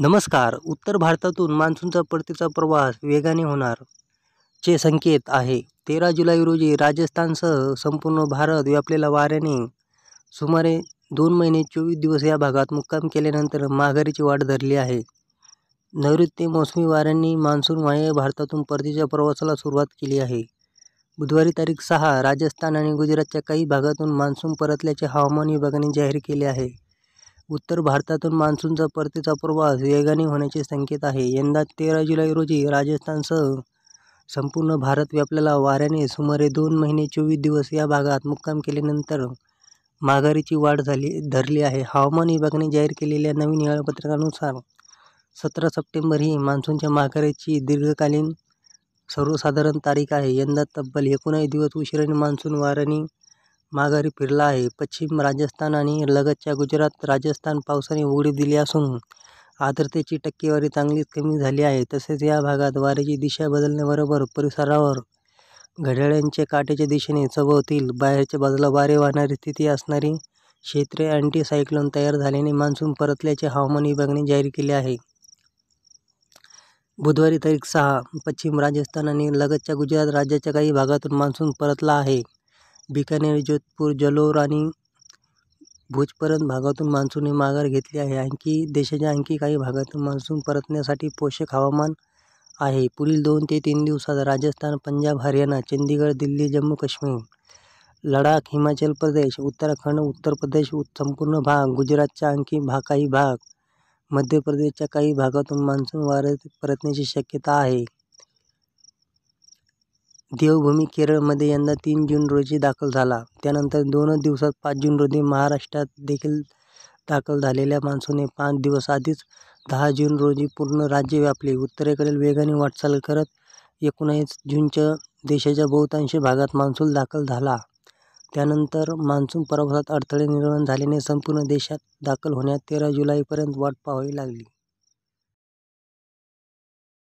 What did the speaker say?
नमस्कार उत्तर भारतातून मान्सूनचा परतीचा प्रवास वेगाने होणार चे संकेत आहे तेरा जुलै रोजी राजस्थानसह संपूर्ण भारत व्यापलेल्या वाऱ्याने सुमारे दोन महिने चोवीस दिवस या भागात मुक्काम केल्यानंतर माघारीची वाट धरली आहे नैऋत्य मोसमी वाऱ्यांनी मान्सून वाय भारतातून परतीच्या प्रवासाला सुरुवात केली आहे बुधवारी तारीख सहा राजस्थान आणि गुजरातच्या काही भागातून मान्सून परतल्याचे हवामान विभागाने जाहीर केले आहे उत्तर भारतातून मान्सूनचा परतीचा प्रवास वेगाने होण्याचे संकेत आहे. यंदा तेरा जुलै रोजी राजस्थानसह संपूर्ण भारत व्यापल्याला वाऱ्याने सुमारे दोन महिने चोवीस दिवस या भागात मुक्काम केल्यानंतर माघारीची झाली धरली आहे. हवामान विभागाने जाहीर केलेल्या नवीन वेळापत्रकानुसार सतरा सप्टेंबर ही मान्सूनच्या माघारीची दीर्घकालीन सर्वसाधारण तारीख आहे. यंदा तब्बल एकोणीस दिवस उशिराने मान्सून वाऱ्याने माघारी फिरला आहे. पश्चिम राजस्थान आणि लगतच्या गुजरात राजस्थान पावसाने उघडीप दिली असून आर्द्रतेची टक्केवारी चांगलीच कमी झाली आहे. तसेच या भागात वाऱ्याची दिशा बदलण्याबरोबर परिसरावर घड्याळ्यांचे काटेच्या दिशेने चवतील बाहेरच्या बाजूला वारे वाहणारी स्थिती असणारी क्षेत्रे अँटी सायक्लोन तयार झाल्याने मान्सून परतल्याचे हवामान विभागाने जाहीर केले आहे. बुधवारी तारीख सहा. पश्चिम राजस्थान आणि लगतच्या गुजरात राज्याच्या काही भागातून मान्सून परतला आहे. बिकानेर, जोधपूर, जलोर आणि भुजपर्यंत भागातून मान्सूनने माघार घेतली आहे. आणखी देशाच्या आणखी काही भागातून मान्सून परतण्यासाठी पोषक हवामान आहे. पुढील दोन ते तीन दिवसात राजस्थान, पंजाब, हरियाणा, चंदीगड, दिल्ली, जम्मू काश्मीर, लडाख, हिमाचल प्रदेश, उत्तराखंड, उत्तर प्रदेश संपूर्ण भाग, गुजरातच्या आणखी काही भाग, मध्य प्रदेशच्या काही भागातून मान्सून परतण्याची शक्यता आहे. देवभूमी केरळमध्ये यंदा तीन जून रोजी दाखल झाला त्यानंतर दोनच दिवसात पाच जून रोजी महाराष्ट्रात देखील दाखल झालेल्या मान्सूनने पाच दिवस आधीच दहा जून रोजी पूर्ण राज्य व्यापले उत्तरेकडील वेगाने वाटचाल करत एकोणीस जूनच्या देशाच्या बहुतांश भागात मान्सून दाखल झाला त्यानंतर मान्सून प्रवासात अडथळे निर्माण झाल्याने संपूर्ण देशात दाखल होण्यात तेरा जुलैपर्यंत वाट पाहावी लागली